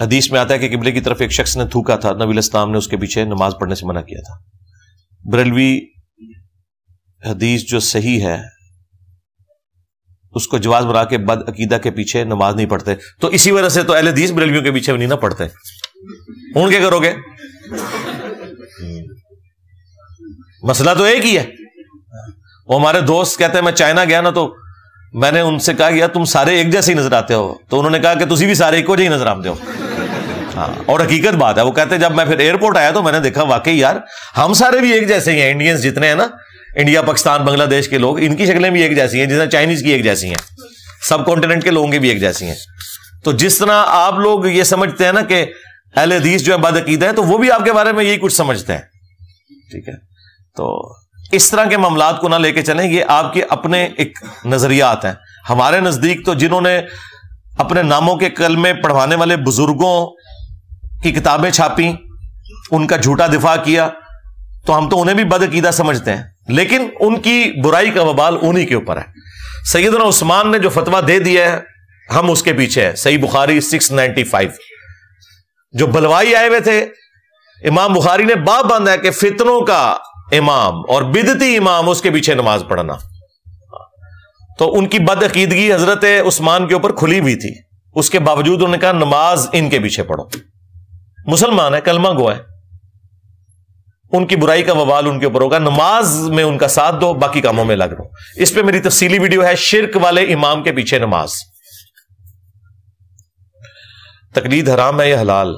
हदीस में आता है कि किबले की तरफ एक शख्स ने थूका था नबी इस्लाम ने उसके पीछे नमाज पढ़ने से मना किया था बरेलवी हदीस जो सही है उसको जवाब बना के बद अकीदा के पीछे नमाज नहीं पढ़ते तो इसी वजह से तो अहल हदीस बरेलवियों के पीछे नहीं ना पढ़ते हूं क्या करोगे मसला तो एक ही है वो हमारे दोस्त कहते हैं मैं चाइना गया ना तो मैंने उनसे कहा यार तुम सारे एक जैसे ही नजर आते हो तो उन्होंने कहा कि तुम भी सारे एक ही नजर आते हो हाँ। और हकीकत बात है वो कहते हैं जब मैं फिर एयरपोर्ट आया तो मैंने देखा वाकई यार हम सारे भी एक जैसे हैं इंडियंस जितने हैं ना इंडिया पाकिस्तान बांग्लादेश के लोग इनकी शक्लें भी एक जैसी हैं जितना चाइनीज की एक जैसी हैं सब कॉन्टिनेंट के लोगों की भी एक जैसी हैं तो जिस तरह आप लोग ये समझते हैं ना कि अहल हदीस जो है बदअकीदा है तो वो भी आपके बारे में यही कुछ समझते हैं ठीक है तो इस तरह के मामला को ना लेके चलें ये आपके अपने एक नजरियात हैं हमारे नजदीक तो जिन्होंने अपने नामों के कलमे पढ़वाने वाले बुजुर्गों की किताबें छापी उनका झूठा दिफा किया तो हम तो उन्हें भी बदकीदा समझते हैं लेकिन उनकी बुराई का बबाल उन्हीं के ऊपर है सैदना उस्मान ने जो फतवा दे दिया है हम उसके पीछे हैं सही बुखारी 695 जो बलवाई आए हुए थे इमाम बुखारी ने बाप बांधा है कि फितरों का इमाम और बिदती इमाम उसके पीछे नमाज पढ़ना तो उनकी बदअकीदगी हजरत उस्मान के ऊपर खुली हुई थी उसके बावजूद उन्होंने कहा नमाज इनके पीछे पढ़ो मुसलमान है कलमा गो है उनकी बुराई का बवाल उनके ऊपर होगा नमाज में उनका साथ दो बाकी कामों में लग रहो इस पर मेरी तफसीली वीडियो है शिरक वाले इमाम के पीछे नमाज तकलीद हराम है या हलाल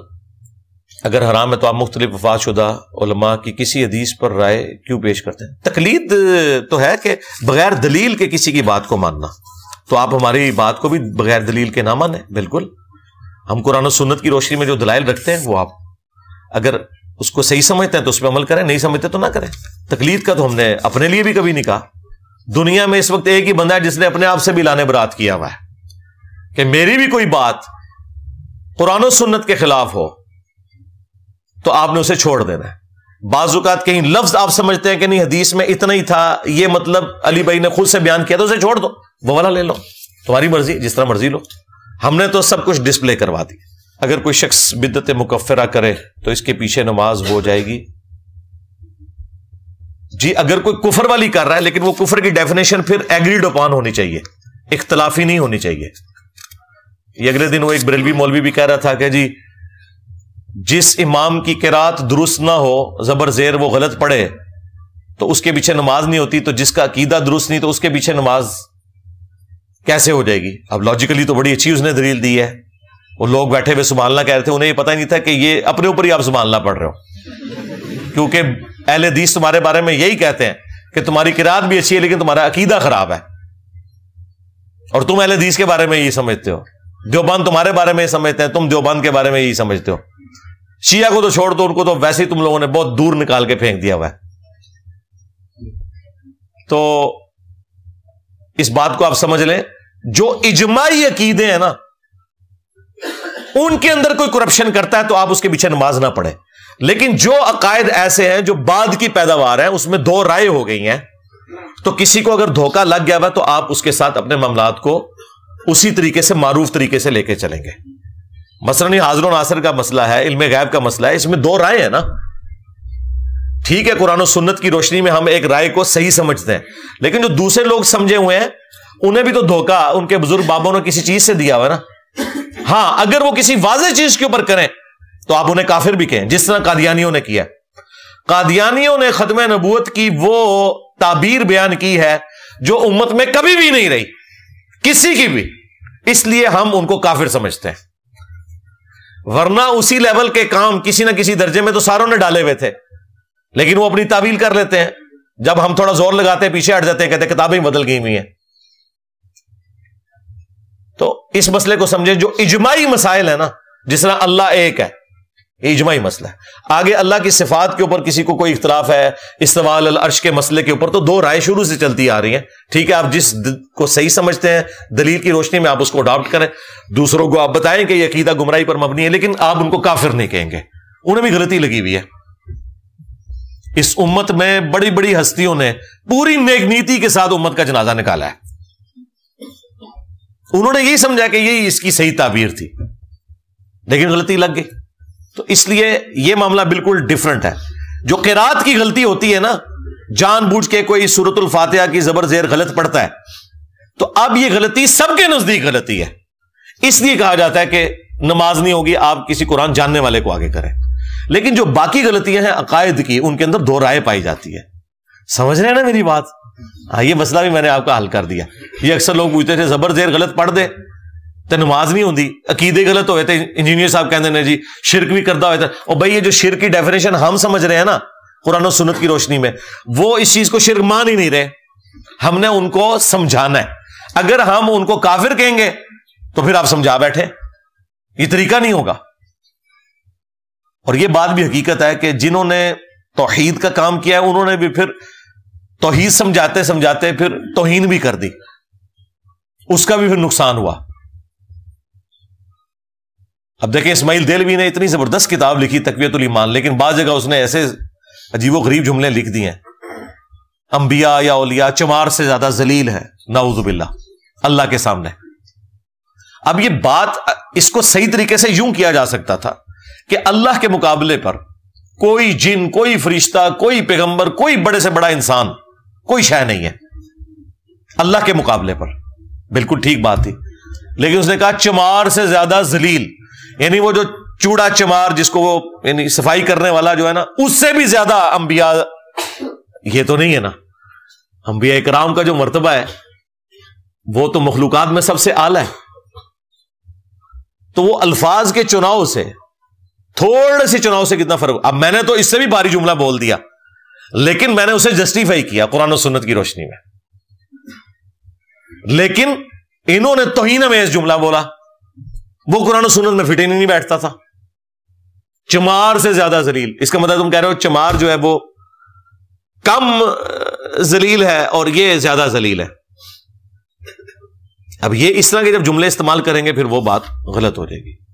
अगर हराम है तो आप मुख्तलिफ वफाशुदा उलमा की किसी हदीस पर राय क्यों पेश करते हैं तकलीद तो है कि बगैर दलील के किसी की बात को मानना तो आप हमारी बात को भी बगैर दलील के ना माने बिल्कुल हम कुरान सुन्नत की रोशनी में जो दलाइल रखते हैं वो आप अगर उसको सही समझते हैं तो उस पर अमल करें नहीं समझते तो ना करें तकलीफ का तो हमने अपने लिए भी कभी नहीं कहा दुनिया में इस वक्त एक ही बंदा है जिसने अपने आप से भी लाने बरात किया हुआ है कि मेरी भी कोई बात कुरान सुन्नत के खिलाफ हो तो आपने उसे छोड़ देना है बाजुकात कहीं लफ्ज आप समझते हैं कि नहीं हदीस में इतना ही था ये मतलब अली भाई ने खुद से बयान किया तो उसे छोड़ दो वो वाला ले लो तुम्हारी मर्जी जिस तरह मर्जी लो हमने तो सब कुछ डिस्प्ले करवा दी अगर कोई शख्स बिदत मुकफरा करे तो इसके पीछे नमाज हो जाएगी जी अगर कोई कुफर वाली कर रहा है लेकिन वो कुफर की डेफिनेशन फिर एग्रीड अपॉन होनी चाहिए इख्तलाफी नहीं होनी चाहिए ये अगले दिन वो एक बरेलवी मौलवी भी कह रहा था कि जी जिस इमाम की किरात दुरुस्त ना हो जबर जेर वो गलत पढ़े तो उसके पीछे नमाज नहीं होती तो जिसका अकीदा दुरुस्त नहीं तो उसके पीछे नमाज कैसे हो जाएगी अब लॉजिकली तो बड़ी अच्छी उसने दलील दी है वो लोग बैठे हुए संभालना कह रहे थे उन्हें ये पता ही नहीं था कि ये अपने ऊपर ही आप संभालना पड़ रहे हो क्योंकि एल एदीस तुम्हारे बारे में यही कहते हैं कि तुम्हारी किरात भी अच्छी है लेकिन तुम्हारा अकीदा खराब है और तुम एल दीस के बारे में यही समझते हो देवबंद तुम्हारे बारे में समझते हैं तुम देवबंद के बारे में यही समझते हो शिया को तो छोड़ दो उनको तो वैसे ही तुम लोगों ने बहुत दूर निकाल के फेंक दिया हुआ है तो इस बात को आप समझ लें जो इजमाही अकीदे हैं ना उनके अंदर कोई करप्शन करता है तो आप उसके पीछे नमाज ना पढ़े लेकिन जो अकायद ऐसे हैं जो बाद की पैदावार है उसमें दो राय हो गई हैं तो किसी को अगर धोखा लग गया हुआ तो आप उसके साथ अपने मामलात को उसी तरीके से मारूफ तरीके से लेके चलेंगे मसलन हाजरों नासर का मसला है इल्म गैब का मसला है इसमें दो राय है ना ठीक है कुरान सुन्नत की रोशनी में हम एक राय को सही समझते हैं लेकिन जो दूसरे लोग समझे हुए हैं उन्हें भी तो धोखा उनके बुजुर्ग बाबों ने किसी चीज से दिया हुआ ना हाँ अगर वो किसी वाजे चीज के ऊपर करें तो आप उन्हें काफिर भी कहें जिस तरह कादियानियों ने किया कादियानियों ने खत्म नबूत की वो ताबीर बयान की है जो उम्मत में कभी भी नहीं रही किसी की भी इसलिए हम उनको काफिर समझते हैं वरना उसी लेवल के काम किसी ना किसी दर्जे में तो सारों ने डाले हुए थे लेकिन वो अपनी ताबील कर लेते हैं जब हम थोड़ा जोर लगाते हैं पीछे हट जाते हैं कहते किताबें बदल गई हुई हैं तो इस मसले को समझे जो इजमाही मसाइल है ना जिस तरह अल्लाह एक है इजमाई मसला है आगे अल्लाह की सिफात के ऊपर किसी को कोई इख्तलाफ है इस्तेमाल अर्श के मसले के ऊपर तो दो राय शुरू से चलती आ रही है ठीक है आप जिस को सही समझते हैं दलील की रोशनी में आप उसको अडॉप्ट करें दूसरों को आप बताएं कि यह अकीदा गुमराई पर मबनी है लेकिन आप उनको काफिर नहीं कहेंगे उन्हें भी गलती लगी हुई है इस उम्मत में बड़ी बड़ी हस्तियों ने पूरी नेकनीति के साथ उम्मत का जनाजा निकाला है उन्होंने यही समझा कि यही इसकी सही ताबीर थी लेकिन गलती लग गई तो इसलिए यह मामला बिल्कुल डिफरेंट है जो किरात की गलती होती है ना जानबूझ के कोई सूरतुल फातिहा की जबर जेर गलत पड़ता है तो अब यह गलती सबके नजदीक गलती है इसलिए कहा जाता है कि नमाज नहीं होगी आप किसी कुरान जानने वाले को आगे करें लेकिन जो बाकी गलतियां हैं अकायद की उनके अंदर दो राय पाई जाती है समझ रहे हैं ना मेरी बात हाँ ये मसला भी मैंने आपका हल कर दिया ये अक्सर लोग पूछते थे जबर जेर गलत पढ़ दे तो नमाज नहीं होंगी अकीदे गलत होए इंजीनियर साहब कहते हैं जी शिरक भी करता होता और भाई ये जो शिरक की डेफिनेशन हम समझ रहे हैं ना कुरान सुनत की रोशनी में वो इस चीज को शिरक मान ही नहीं रहे हमने उनको समझाना है अगर हम उनको काफिर कहेंगे तो फिर आप समझा बैठे ये तरीका नहीं होगा और ये बात भी हकीकत है कि जिन्होंने तोहीद का काम किया है उन्होंने भी फिर तोहीद समझाते समझाते फिर तोहीन भी कर दी उसका भी फिर नुकसान हुआ अब देखिए इस्माइल देलवी ने इतनी जबरदस्त किताब लिखी तकवीतुल ईमान लेकिन बाद जगह उसने ऐसे अजीबो गरीब जुमले लिख दिए हैं अंबिया या ओलिया चमार से ज्यादा जलील है नाउजुबिल्ला अल्लाह के सामने अब ये बात इसको सही तरीके से यूं किया जा सकता था कि अल्लाह के मुकाबले पर कोई जिन कोई फरिश्ता कोई पैगंबर कोई बड़े से बड़ा इंसान कोई शह नहीं है अल्लाह के मुकाबले पर बिल्कुल ठीक बात थी लेकिन उसने कहा चमार से ज्यादा जलील यानी वो जो चूड़ा चमार जिसको वो यानी सफाई करने वाला जो है ना उससे भी ज्यादा अंबिया ये तो नहीं है ना अंबिया इकराम का जो मरतबा है वो तो मखलूकत में सबसे आला है तो वो अल्फाज के चुनाव से थोड़े से चुनाव से कितना फर्क अब मैंने तो इससे भी भारी जुमला बोल दिया लेकिन मैंने उसे जस्टिफाई किया कुरान और सुन्नत की रोशनी में लेकिन इन्होंने ना मेज जुमला बोला वो कुरान सुनत में फिटे नहीं बैठता था चमार से ज्यादा जलील इसका मतलब तुम कह रहे हो चमार जो है वो कम जलील है और ये ज्यादा जलील है अब ये इस तरह के जब जुमले इस्तेमाल करेंगे फिर वो बात गलत हो जाएगी